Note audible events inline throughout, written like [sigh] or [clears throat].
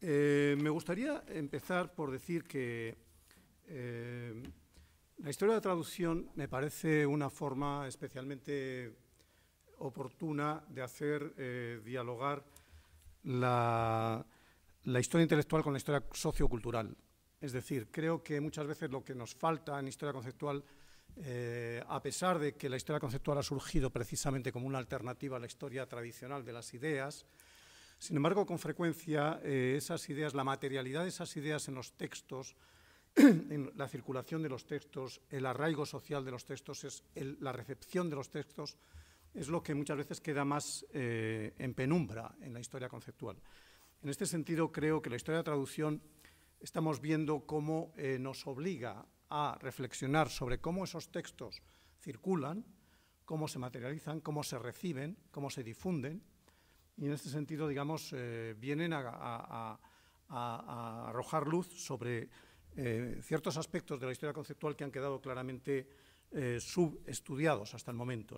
Eh, me gustaría empezar por decir que eh, la historia de la traducción me parece una forma especialmente oportuna de hacer eh, dialogar la, historia intelectual con la historia sociocultural. Es decir, creo que muchas veces lo que nos falta en historia conceptual a pesar de que la historia conceptual ha surgido precisamente como una alternativa a la historia tradicional de las ideas, sin embargo, con frecuencia eh, esas ideas, la materialidad de esas ideas en los textos, [clears throat] en la circulación de los textos, el arraigo social de los textos, es la recepción de los textos, es lo que muchas veces queda más eh, en penumbra en la historia conceptual. En este sentido, creo que la historia de la traducción estamos viendo cómo eh, nos obliga a reflexionar sobre cómo esos textos circulan, cómo se materializan, cómo se reciben, cómo se difunden, y en este sentido, digamos, eh, vienen a, arrojar luz sobre eh, ciertos aspectos de la historia conceptual que han quedado claramente eh, subestudiados hasta el momento.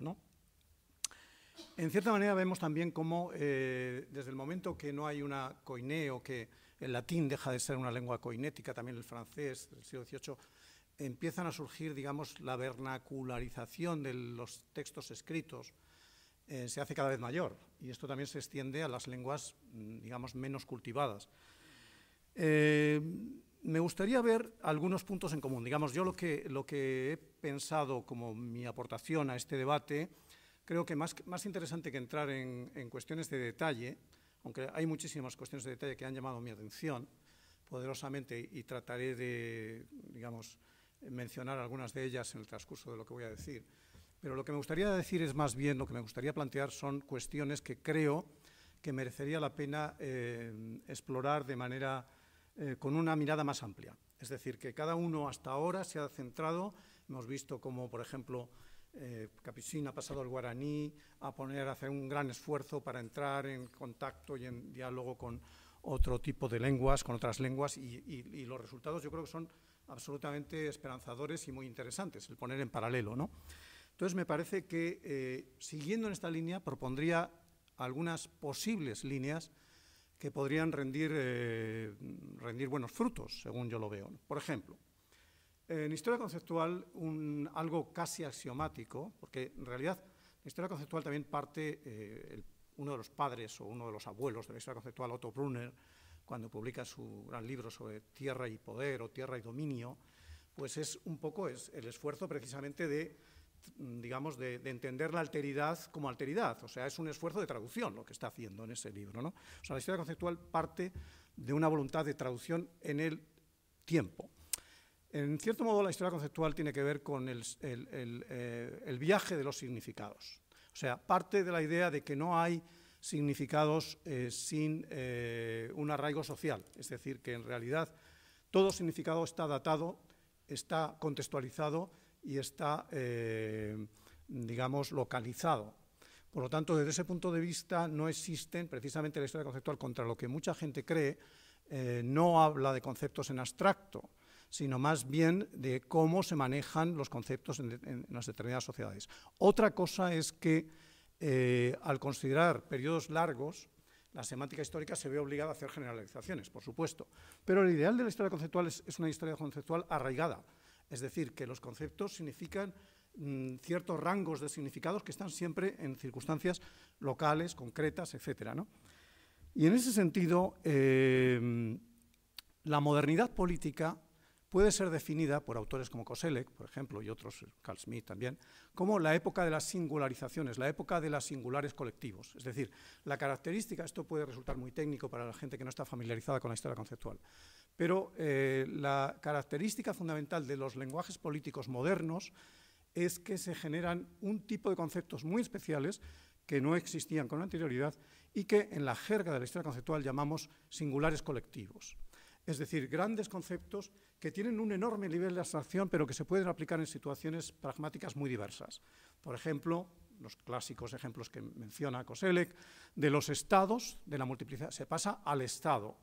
En cierta manera vemos también cómo, desde el momento que no hay una coineo, que el latín deja de ser una lengua coinética, también el francés del siglo XVIII, empiezan a surgir, digamos, la vernacularización de los textos escritos, eh, se hace cada vez mayor y esto también se extiende a las lenguas, mm, digamos, menos cultivadas. Eh, me gustaría ver algunos puntos en común. Digamos, yo lo que, lo que he pensado como mi aportación a este debate, creo que más, interesante que entrar en, en cuestiones de detalle, aunque hay muchísimas cuestiones de detalle que han llamado mi atención poderosamente y trataré de, digamos, mencionar algunas de ellas en el transcurso de lo que voy a decir. Pero lo que me gustaría decir es más bien, lo que me gustaría plantear son cuestiones que creo que merecería la pena eh, explorar de manera, eh, con una mirada más amplia. Es decir, que cada uno hasta ahora se ha centrado, hemos visto como, por ejemplo, eh, Capuchín ha pasado al guaraní a poner, hacer un gran esfuerzo para entrar en contacto y en diálogo con otro tipo de lenguas, con otras lenguas, y, y los resultados yo creo que son absolutamente esperanzadores y muy interesantes, el poner en paralelo, ¿no? Entonces, me parece que, eh, siguiendo en esta línea, propondría algunas posibles líneas que podrían rendir, eh, rendir buenos frutos, según yo lo veo. Por ejemplo, en historia conceptual, algo casi axiomático, porque en realidad la historia conceptual también parte, eh, uno de los padres o uno de los abuelos de la historia conceptual, Otto Brunner, cuando publica su gran libro sobre tierra y poder o tierra y dominio, pues es un poco es el esfuerzo precisamente de digamos, de, entender la alteridad como alteridad. O sea, es un esfuerzo de traducción lo que está haciendo en ese libro. ¿no? O sea, la historia conceptual parte de una voluntad de traducción en el tiempo. En cierto modo, la historia conceptual tiene que ver con el, eh, viaje de los significados. O sea, parte de la idea de que no hay significados eh, sin eh, un arraigo social. Es decir, que en realidad todo significado está datado, está contextualizado y está, eh, digamos, localizado. Por lo tanto, desde ese punto de vista no existen, precisamente la historia conceptual, contra lo que mucha gente cree, eh, no habla de conceptos en abstracto, sino más bien de cómo se manejan los conceptos en, las determinadas sociedades. Otra cosa es que eh, al considerar periodos largos, la semántica histórica se ve obligada a hacer generalizaciones, por supuesto, pero el ideal de la historia conceptual es una historia conceptual arraigada, es decir, que los conceptos significan mm, ciertos rangos de significados que están siempre en circunstancias locales, concretas, etc. Y en ese sentido, em, la modernidad política puede ser definida por autores como Koselleck, por ejemplo, y otros, Carl Smith también, como la época de las singularizaciones, la época de los singulares colectivos. Es decir, la característica, esto puede resultar muy técnico para la gente que no está familiarizada con la historia conceptual, pero eh, la característica fundamental de los lenguajes políticos modernos es que se generan un tipo de conceptos muy especiales que no existían con anterioridad y que en la jerga de la historia conceptual llamamos singulares colectivos. Es decir, grandes conceptos que tienen un enorme nivel de abstracción, pero que se pueden aplicar en situaciones pragmáticas muy diversas. Por ejemplo, los clásicos ejemplos que menciona Koselleck, de los estados, de la multiplicidad, se pasa al estado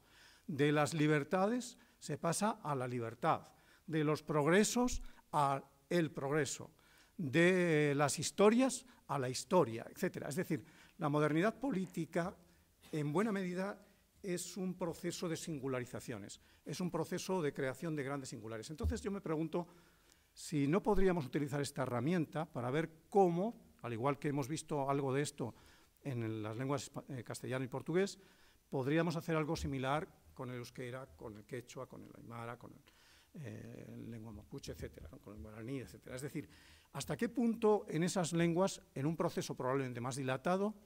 de las libertades se pasa a la libertad, de los progresos a el progreso, de las historias a la historia, etc. Es decir, la modernidad política, en buena medida, es un proceso de singularizaciones, es un proceso de creación de grandes singulares. Entonces yo me pregunto si no podríamos utilizar esta herramienta para ver cómo, al igual que hemos visto algo de esto en las lenguas eh, castellano y portugués, podríamos hacer algo similar con el euskera, con el quechua, con el aymara, con el, eh, lengua mapuche, etcétera, con el guaraní, etcétera. Es decir, hasta qué punto en esas lenguas, en un proceso probablemente más dilatado,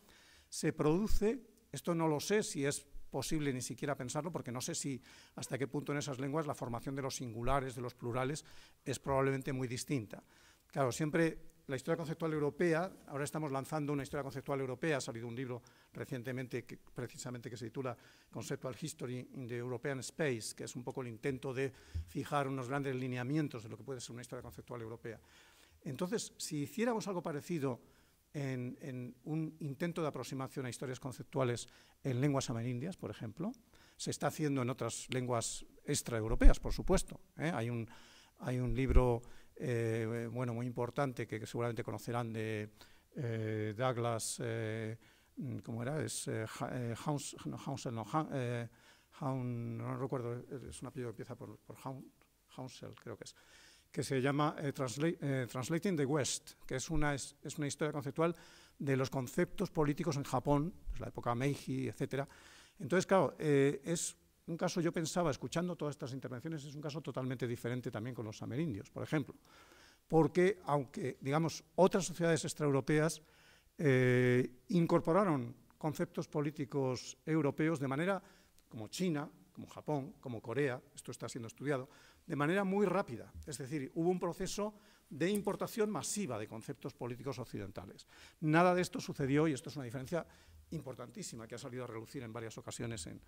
se produce, esto no lo sé si es posible ni siquiera pensarlo, porque no sé si hasta qué punto en esas lenguas la formación de los singulares, de los plurales, es probablemente muy distinta. Claro, siempre la historia conceptual europea, ahora estamos lanzando una historia conceptual europea, ha salido un libro recientemente que, precisamente que se titula Conceptual History in the European Space, que es un poco el intento de fijar unos grandes lineamientos de lo que puede ser una historia conceptual europea. Entonces, si hiciéramos algo parecido en, un intento de aproximación a historias conceptuales en lenguas amerindias, por ejemplo, se está haciendo en otras lenguas extraeuropeas, por supuesto. ¿eh? Hay, un, hay un libro eh, bueno, muy importante que, seguramente conocerán de eh, Douglas, eh, mm, ¿cómo era? Es eh, House, no, recuerdo, es un apellido que empieza por, por creo que es, que se llama Translating the West, que es una, es, una historia conceptual de los conceptos políticos en Japón, es pues la época Meiji, etcétera. Entonces, claro, es un caso yo pensaba, escuchando todas estas intervenciones, es un caso totalmente diferente también con los amerindios, por ejemplo. Porque, aunque, digamos, otras sociedades extraeuropeas eh, incorporaron conceptos políticos europeos de manera, como China, como Japón, como Corea, esto está siendo estudiado, de manera muy rápida. Es decir, hubo un proceso de importación masiva de conceptos políticos occidentales. Nada de esto sucedió, y esto es una diferencia importantísima que ha salido a relucir en varias ocasiones, en,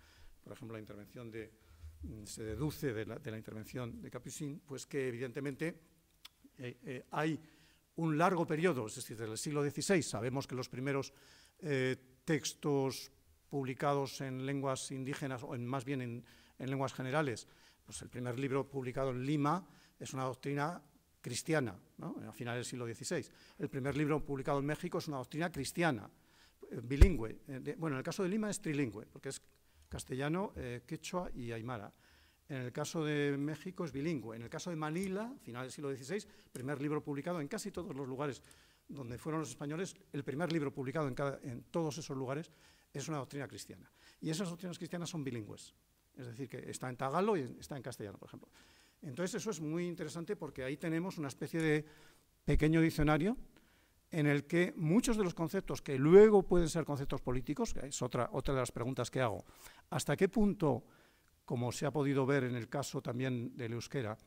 por ejemplo, la intervención de, mm, se deduce de la, intervención de Capuchín, pues que evidentemente eh, eh, hay un largo periodo, es decir, desde el siglo XVI, sabemos que los primeros eh, textos publicados en lenguas indígenas, o más bien en, lenguas generales, pues el primer libro publicado en Lima es una doctrina cristiana, ¿no? a finales del siglo XVI. El primer libro publicado en México es una doctrina cristiana, bilingüe. Eh, bueno, en el caso de Lima es trilingüe, porque es castellano, eh, quechua y aymara. En el caso de México es bilingüe. En el caso de Manila, final del siglo XVI, primer libro publicado en casi todos los lugares donde fueron los españoles, el primer libro publicado en todos esos lugares es una doctrina cristiana. Y esas doctrinas cristianas son bilingües. Es decir, que está en tagalo y está en castellano, por ejemplo. Entonces, eso es muy interesante porque ahí tenemos una especie de pequeño diccionario en el que muchos de los conceptos que luego pueden ser conceptos políticos, que es otra, otra de las preguntas que hago, hasta qué punto, como se ha podido ver en el caso también del euskera,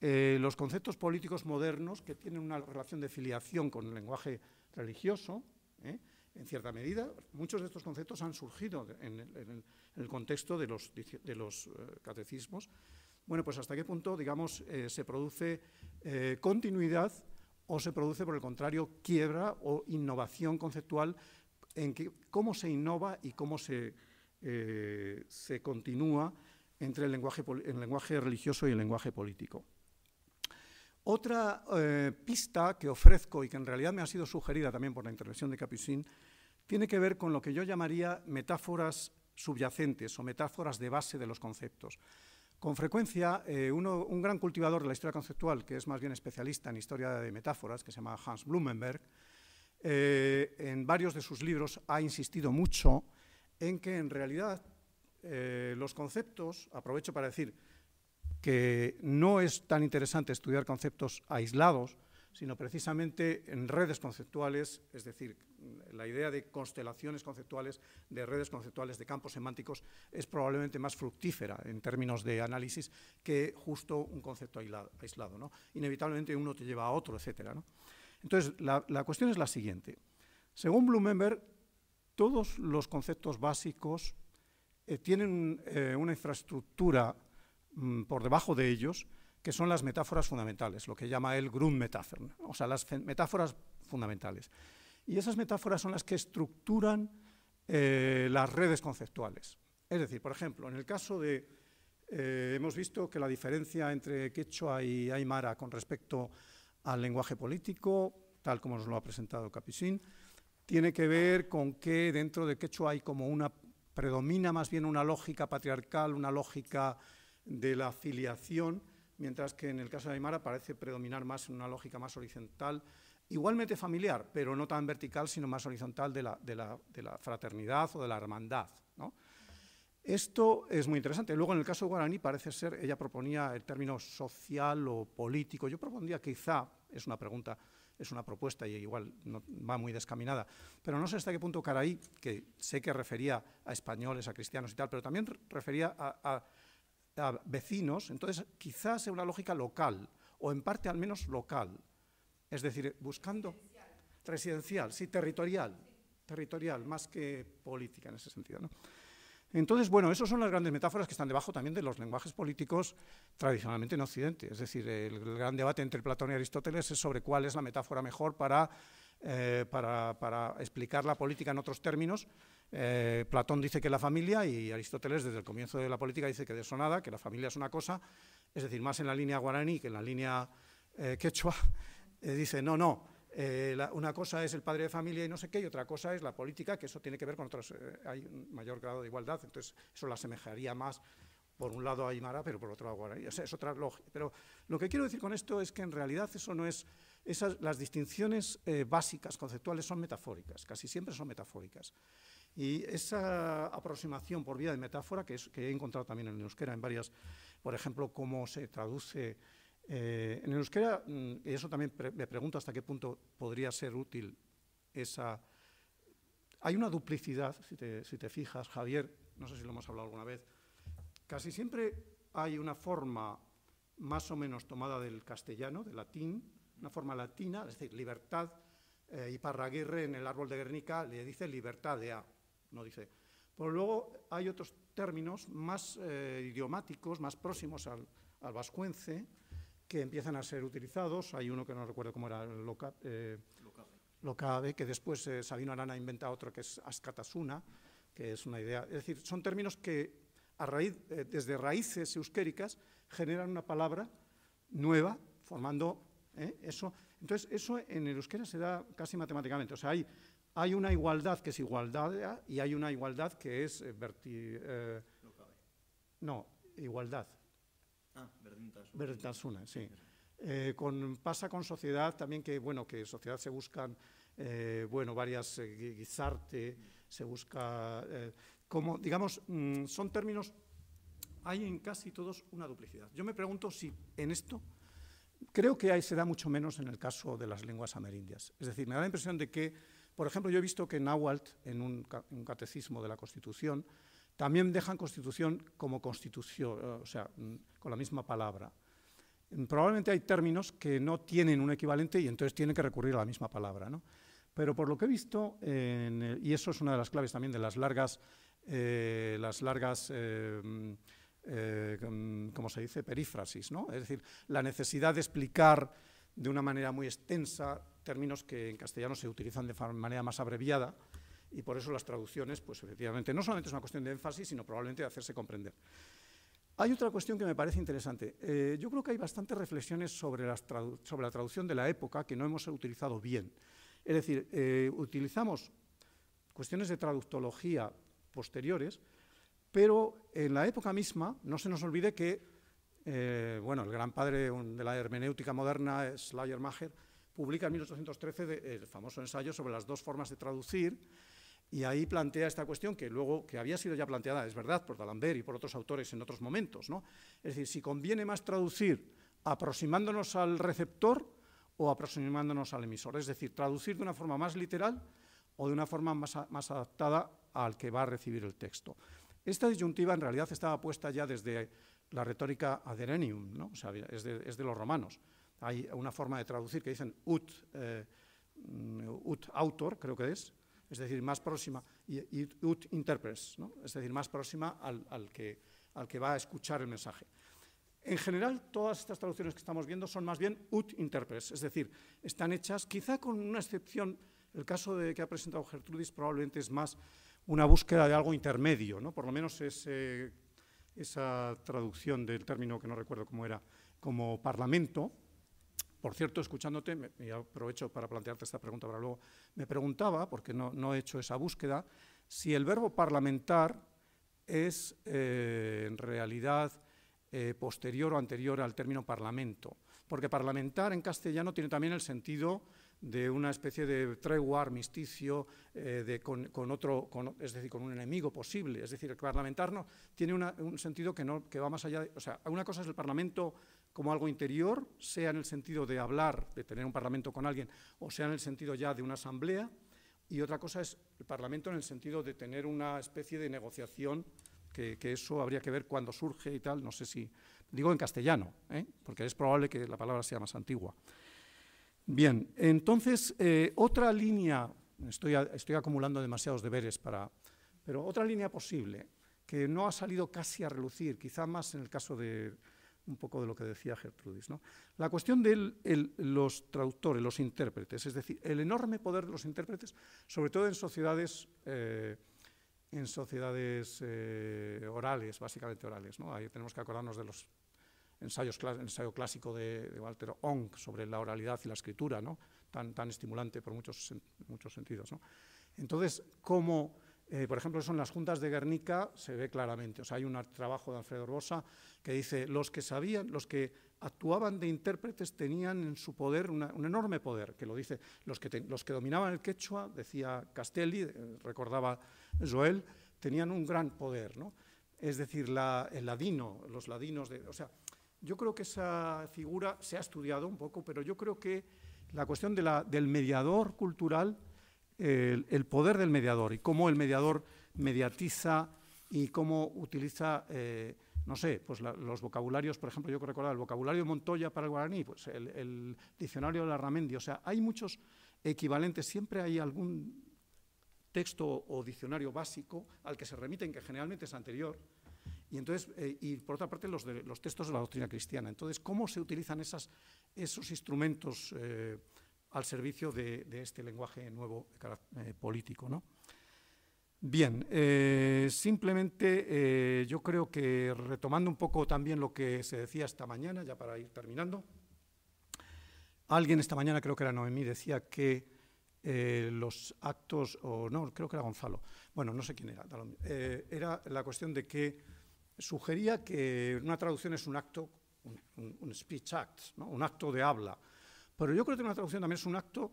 eh, los conceptos políticos modernos que tienen una relación de filiación con el lenguaje religioso, eh, en cierta medida, muchos de estos conceptos han surgido en el, contexto de los, eh, catecismos. Bueno, pues hasta qué punto, digamos, se produce continuidad o se produce, por el contrario, quiebra o innovación conceptual en cómo se innova y cómo se, eh, continúa entre el lenguaje, religioso y el lenguaje político. Otra eh, pista que ofrezco y que en realidad me ha sido sugerida también por la intervención de Capuchín tiene que ver con lo que yo llamaría metáforas subyacentes o metáforas de base de los conceptos. Con frecuencia, eh, un gran cultivador de la historia conceptual, que es más bien especialista en historia de metáforas, que se llama Hans Blumenberg, eh, en varios de sus libros ha insistido mucho en que en realidad eh, los conceptos, aprovecho para decir que no es tan interesante estudiar conceptos aislados, sino precisamente en redes conceptuales, es decir, la idea de constelaciones conceptuales, de redes conceptuales, de campos semánticos, es probablemente más fructífera en términos de análisis que justo un concepto aislado. ¿no? Inevitablemente uno te lleva a otro, etc. Entonces, la, cuestión es la siguiente. Según Blumenberg, todos los conceptos básicos eh, tienen eh, una infraestructura mm, por debajo de ellos que son las metáforas fundamentales, lo que llama él Grundmetaphern, o sea, las metáforas fundamentales. Y esas metáforas son las que estructuran eh, las redes conceptuales. Es decir, por ejemplo, en el caso de, eh, hemos visto que la diferencia entre quechua y aymara con respecto al lenguaje político, tal como nos lo ha presentado capisín tiene que ver con que dentro de quechua hay como una, predomina más bien una lógica patriarcal, una lógica de la filiación, mientras que en el caso de Aymara parece predominar más en una lógica más horizontal, igualmente familiar, pero no tan vertical, sino más horizontal de la, de la, fraternidad o de la hermandad. Esto es muy interesante. Luego, en el caso de Guaraní, parece ser, ella proponía el término social o político. Yo propondría quizá, es una pregunta, es una propuesta y igual no, va muy descaminada, pero no sé hasta qué punto Caraí, que sé que refería a españoles, a cristianos y tal, pero también refería a a vecinos, entonces quizás sea una lógica local, o en parte al menos local, es decir, buscando residencial, residencial sí, territorial, territorial, más que política en ese sentido. Entonces, bueno, esas son las grandes metáforas que están debajo también de los lenguajes políticos tradicionalmente en Occidente. Es decir, el gran debate entre Platón y Aristóteles es sobre cuál es la metáfora mejor para eh, para, explicar la política en otros términos. Eh, Platón dice que la familia y Aristóteles desde el comienzo de la política dice que de eso nada, que la familia es una cosa, es decir, más en la línea guaraní que en la línea eh, quechua, [laughs] dice no, no, una cosa es el padre de familia y no sé qué, y otra cosa es la política, que eso tiene que ver con otros, hay un mayor grado de igualdad, entonces eso la asemejaría más, por un lado a Aymara, pero por otro lado a Guaraní, o es otra lógica. Pero lo que quiero decir con esto es que en realidad eso no es las distinciones eh, básicas, conceptuales, son metafóricas, casi siempre son metafóricas. Y esa aproximación por vía de metáfora, que, es, que he encontrado también en euskera, en varias, por ejemplo, cómo se traduce eh, en euskera, mm, y eso también me pregunto hasta qué punto podría ser útil esa... Hay una duplicidad, si te, si te fijas, Javier, no sé si lo hemos hablado alguna vez, casi siempre hay una forma más o menos tomada del castellano, del latín, una forma latina, es decir, libertad, y eh, Parraguirre en el árbol de Guernica le dice libertad de A, no dice. Pero luego hay otros términos más eh, idiomáticos, más próximos al, vascuence, que empiezan a ser utilizados. Hay uno que no recuerdo cómo era, loca, eh, que después eh, Sabino Arana inventa otro que es ascatasuna, que es una idea. Es decir, son términos que desde raíces euskéricas generan una palabra nueva, formando ¿eh? Eso, entonces, eso en el euskera se da casi matemáticamente. O sea, hay, hay una igualdad que es igualdad y hay una igualdad que es eh, verti, eh, no, igualdad. Ah, verdintasuna. sí. pasa con sociedad también que, bueno, que sociedad se buscan, bueno, varias guisarte, se busca, como, digamos, mm, son términos, hay en casi todos una duplicidad. Yo me pregunto si en esto Creo que ahí se da mucho menos en el caso de las lenguas amerindias. Es decir, me da la impresión de que, por ejemplo, yo he visto que en en un, catecismo de la Constitución, también dejan constitución como constitución, eh, o sea, mm, con la misma palabra. Mm, probablemente hay términos que no tienen un equivalente y entonces tienen que recurrir a la misma palabra. ¿no? Pero por lo que he visto, y eso es una de las claves también de las largas, eh, las largas eh, eh, como ¿cómo se dice?, perífrasis, ¿no? Es decir, la necesidad de explicar de una manera muy extensa términos que en castellano se utilizan de manera más abreviada y por eso las traducciones, pues efectivamente, no solamente es una cuestión de énfasis, sino probablemente de hacerse comprender. Hay otra cuestión que me parece interesante. Eh, yo creo que hay bastantes reflexiones sobre, la traducción de la época que no hemos utilizado bien. Es decir, eh, utilizamos cuestiones de traductología posteriores pero en la época misma, no se nos olvide que eh, bueno, el gran padre de la hermenéutica moderna, Schleiermacher, publica en 1813 el famoso ensayo sobre las dos formas de traducir, y ahí plantea esta cuestión que luego que había sido ya planteada, es verdad, por D'Alembert y por otros autores en otros momentos, ¿no? Es decir, si conviene más traducir aproximándonos al receptor o aproximándonos al emisor, es decir, traducir de una forma más literal o de una forma más adaptada al que va a recibir el texto. Esta disyuntiva en realidad estaba puesta ya desde la retórica aderenium, es, de, los romanos. Hay una forma de traducir que dicen ut, eh, autor, creo que es, es decir, más próxima, y, ut interpres, es decir, más próxima al, que, va a escuchar el mensaje. En general, todas estas traducciones que estamos viendo son más bien ut interpres, es decir, están hechas, quizá con una excepción, el caso de que ha presentado Gertrudis probablemente es más una búsqueda de algo intermedio, ¿no? por lo menos es, eh, esa traducción del término que no recuerdo cómo era, como parlamento. Por cierto, escuchándote, y aprovecho para plantearte esta pregunta para luego, me preguntaba, porque no, he hecho esa búsqueda, si el verbo parlamentar es eh, en realidad eh, posterior o anterior al término parlamento, porque parlamentar en castellano tiene también el sentido de una especie de tregua, armisticio, eh, con, otro, es decir, con un enemigo posible. Es decir, el parlamentarnos tiene un sentido que, no, va más allá. o sea, una cosa es el Parlamento como algo interior, sea en el sentido de hablar, de tener un Parlamento con alguien, o sea en el sentido ya de una asamblea, y otra cosa es el Parlamento en el sentido de tener una especie de negociación, que, eso habría que ver cuando surge y tal, no sé si... Digo en castellano, ¿eh? porque es probable que la palabra sea más antigua. Bien, entonces, eh, otra línea, estoy, estoy, acumulando demasiados deberes para, pero otra línea posible, que no ha salido casi a relucir, quizá más en el caso de un poco de lo que decía Gertrudis, ¿no? la cuestión de los traductores, los intérpretes, es decir, el enorme poder de los intérpretes, sobre todo en sociedades, eh, en sociedades eh, orales, básicamente orales. Ahí tenemos que acordarnos de los ensayos, ensayo clásico de, Walter Ong sobre la oralidad y la escritura, ¿no? tan, tan estimulante por muchos, muchos sentidos. Entonces, como, eh, por ejemplo, son las juntas de Guernica, se ve claramente, o sea, hay un trabajo de Alfredo Rosa que dice, los que sabían, los que actuaban de intérpretes tenían en su poder un enorme poder, que lo dice, los que, los que dominaban el quechua, decía Castelli, eh, recordaba Joel, tenían un gran poder, ¿no? Es decir, la, el ladino, los ladinos, de, o sea, yo creo que esa figura se ha estudiado un poco, pero yo creo que la cuestión del mediador cultural, el, poder del mediador y cómo el mediador mediatiza y cómo utiliza, eh, no sé, pues los vocabularios, por ejemplo, yo que el vocabulario de Montoya para el guaraní, pues el, diccionario de la Ramendi, o sea, hay muchos equivalentes, siempre hay algún texto o diccionario básico al que se remiten, que generalmente es anterior, y, entonces, eh, y por otra parte, los, los, textos de la doctrina cristiana. Entonces, ¿cómo se utilizan esas, esos instrumentos eh, al servicio de, este lenguaje nuevo eh, político? Bien, simplemente yo creo que retomando un poco también lo que se decía esta mañana, ya para ir terminando, alguien esta mañana, creo que era Noemí, decía que los actos, o no, creo que era Gonzalo, bueno, no sé quién era, era la cuestión de que sugería que una traducción es un acto, un, speech act, un acto de habla. Pero yo creo que una traducción también es un acto,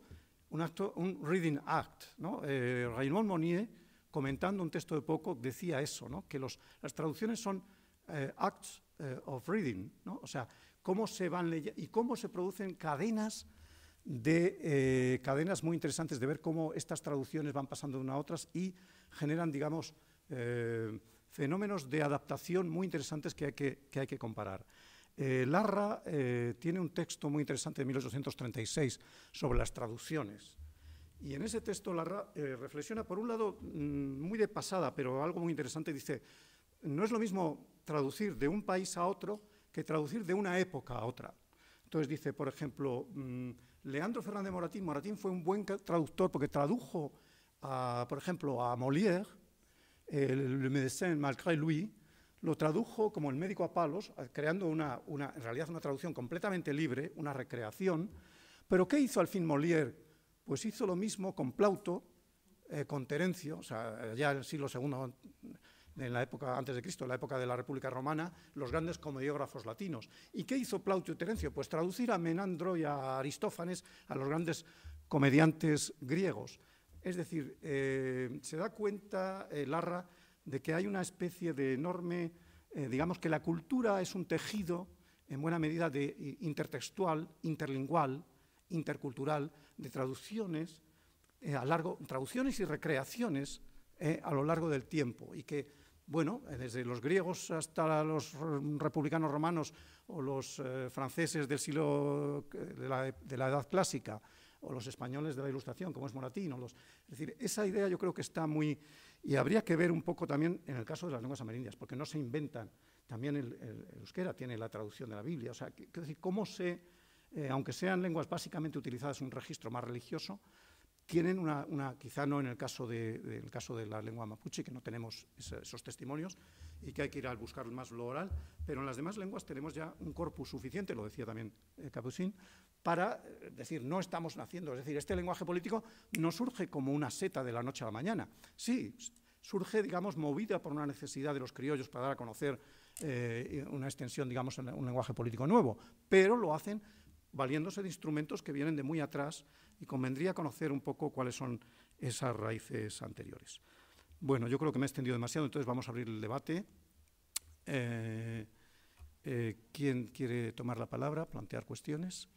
un, acto, un reading act. Eh, Raymond Monnier, comentando un texto de poco, decía eso, que los, las traducciones son eh, acts eh, of reading, o sea, cómo se van leyendo y cómo se producen cadenas de cadenas muy interesantes de ver cómo estas traducciones van pasando de una a otras y generan, digamos, fenómenos de adaptación muy interesantes que hay que, hay que comparar. Eh, Larra eh, tiene un texto muy interesante de 1836 sobre las traducciones. Y en ese texto Larra eh, reflexiona, por un lado, mm, muy de pasada, pero algo muy interesante, dice, no es lo mismo traducir de un país a otro que traducir de una época a otra. Entonces dice, por ejemplo, mm, Leandro Fernández Moratín, Moratín fue un buen traductor porque tradujo, por ejemplo, a Molière el médecin malgré lui, lo tradujo como el médico a palos, eh, creando una, en realidad una traducción completamente libre, una recreación. Pero ¿qué hizo al fin Molière? Pues hizo lo mismo con Plauto, eh, con Terencio, eh, ya en el siglo II, en la época antes de Cristo, en la época de la República Romana, los grandes comediógrafos latinos. ¿Y qué hizo Plauto y Terencio? Pues traducir a Menandro y a Aristófanes, a los grandes comediantes griegos. Es decir, eh, se da cuenta eh, Larra de que hay una especie de enorme, eh, digamos que la cultura es un tejido en buena medida de intertextual, interlingual, intercultural, de traducciones, a largo, traducciones y recreaciones a lo largo del tiempo y que bueno, desde los griegos hasta los republicanos romanos o los franceses del siglo e, de la, Edad Clásica o los españoles de la Ilustración, como es Moratín, o Los, es decir, esa idea yo creo que está muy... Y habría que ver un poco también en el caso de las lenguas amerindias, porque no se inventan. También el, euskera tiene la traducción de la Biblia. O sea, decir, cómo se, eh, aunque sean lenguas básicamente utilizadas en un registro más religioso, tienen una, quizá no en el caso de, caso de la lengua mapuche, que no tenemos esos testimonios y que hay que ir a buscar más lo oral, pero en las demás lenguas tenemos ya un corpus suficiente, lo decía también eh, para eh, decir, no estamos naciendo. Es decir, este lenguaje político no surge como una seta de la noche a la mañana. Sí, surge, digamos, movida por una necesidad de los criollos para dar a conocer eh, una extensión, digamos, en un lenguaje político nuevo, pero lo hacen valiéndose de instrumentos que vienen de muy atrás y convendría conocer un poco cuáles son esas raíces anteriores. Bueno, yo creo que me he extendido demasiado, entonces vamos a abrir el debate. Eh, ¿Quién quiere tomar la palabra, plantear cuestiones?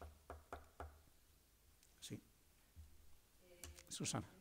Susana.